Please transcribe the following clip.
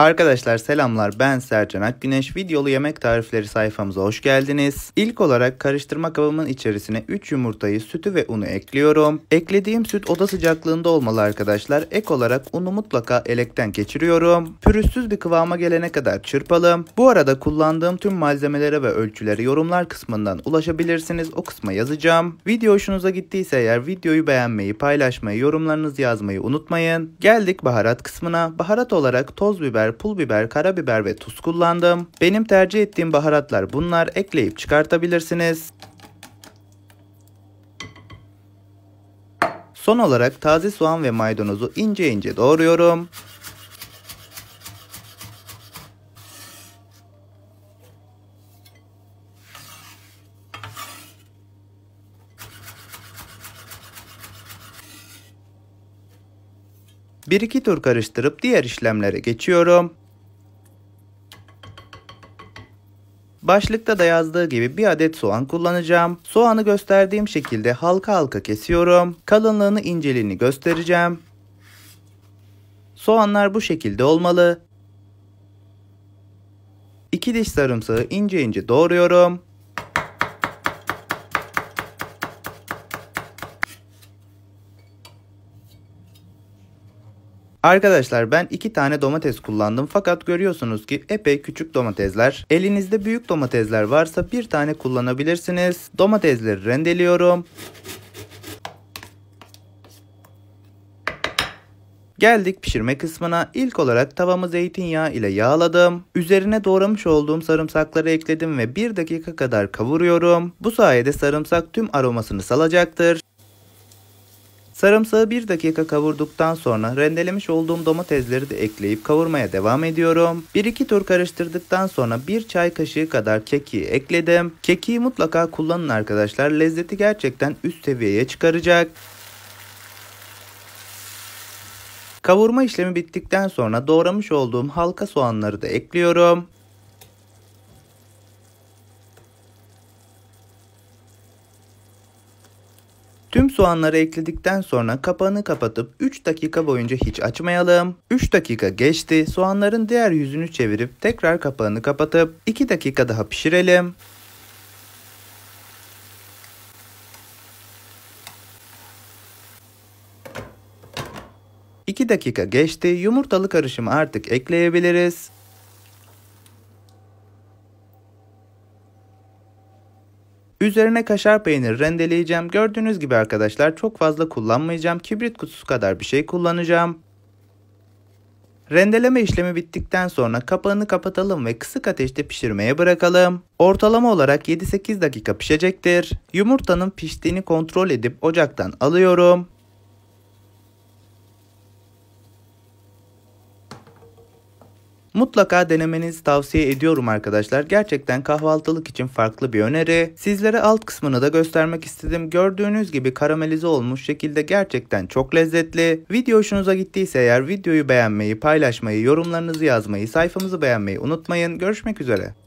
Arkadaşlar selamlar ben Sercan Güneş Videolu yemek tarifleri sayfamıza hoş geldiniz. İlk olarak karıştırma kabımın içerisine 3 yumurtayı, sütü ve unu ekliyorum. Eklediğim süt oda sıcaklığında olmalı arkadaşlar. Ek olarak unu mutlaka elekten geçiriyorum. Pürüzsüz bir kıvama gelene kadar çırpalım. Bu arada kullandığım tüm malzemelere ve ölçüleri yorumlar kısmından ulaşabilirsiniz. O kısma yazacağım. Video hoşunuza gittiyse eğer videoyu beğenmeyi, paylaşmayı, yorumlarınızı yazmayı unutmayın. Geldik baharat kısmına. Baharat olarak toz biber karabiber, pul biber, karabiber ve tuz kullandım. Benim tercih ettiğim baharatlar bunlar. Ekleyip çıkartabilirsiniz. Son olarak taze soğan ve maydanozu ince ince doğruyorum. Bir iki tur karıştırıp diğer işlemlere geçiyorum. Başlıkta da yazdığı gibi bir adet soğan kullanacağım. Soğanı gösterdiğim şekilde halka halka kesiyorum. Kalınlığını inceliğini göstereceğim. Soğanlar bu şekilde olmalı. İki diş sarımsağı ince ince doğruyorum. Arkadaşlar ben iki tane domates kullandım fakat görüyorsunuz ki epey küçük domatesler. Elinizde büyük domatesler varsa bir tane kullanabilirsiniz. Domatesleri rendeliyorum. Geldik pişirme kısmına. İlk olarak tavamı zeytinyağı ile yağladım. Üzerine doğramış olduğum sarımsakları ekledim ve 1 dakika kadar kavuruyorum. Bu sayede sarımsak tüm aromasını salacaktır. Sarımsağı 1 dakika kavurduktan sonra rendelemiş olduğum domatesleri de ekleyip kavurmaya devam ediyorum. 1-2 tur karıştırdıktan sonra 1 çay kaşığı kadar kekiği ekledim. Kekiği mutlaka kullanın arkadaşlar. Lezzeti gerçekten üst seviyeye çıkaracak. Kavurma işlemi bittikten sonra doğramış olduğum halka soğanları da ekliyorum. Tüm soğanları ekledikten sonra kapağını kapatıp 3 dakika boyunca hiç açmayalım. 3 dakika geçti. Soğanların diğer yüzünü çevirip tekrar kapağını kapatıp 2 dakika daha pişirelim. İki dakika geçti. Yumurtalı karışımı artık ekleyebiliriz. Üzerine kaşar peyniri rendeleyeceğim. Gördüğünüz gibi arkadaşlar çok fazla kullanmayacağım. Kibrit kutusu kadar bir şey kullanacağım. Rendeleme işlemi bittikten sonra kapağını kapatalım ve kısık ateşte pişirmeye bırakalım. Ortalama olarak 7-8 dakika pişecektir. Yumurtanın piştiğini kontrol edip ocaktan alıyorum. Mutlaka denemenizi tavsiye ediyorum arkadaşlar. Gerçekten kahvaltılık için farklı bir öneri. Sizlere alt kısmını da göstermek istedim. Gördüğünüz gibi karamelize olmuş şekilde gerçekten çok lezzetli. Video hoşunuza gittiyse eğer videoyu beğenmeyi, paylaşmayı, yorumlarınızı yazmayı, sayfamızı beğenmeyi unutmayın. Görüşmek üzere.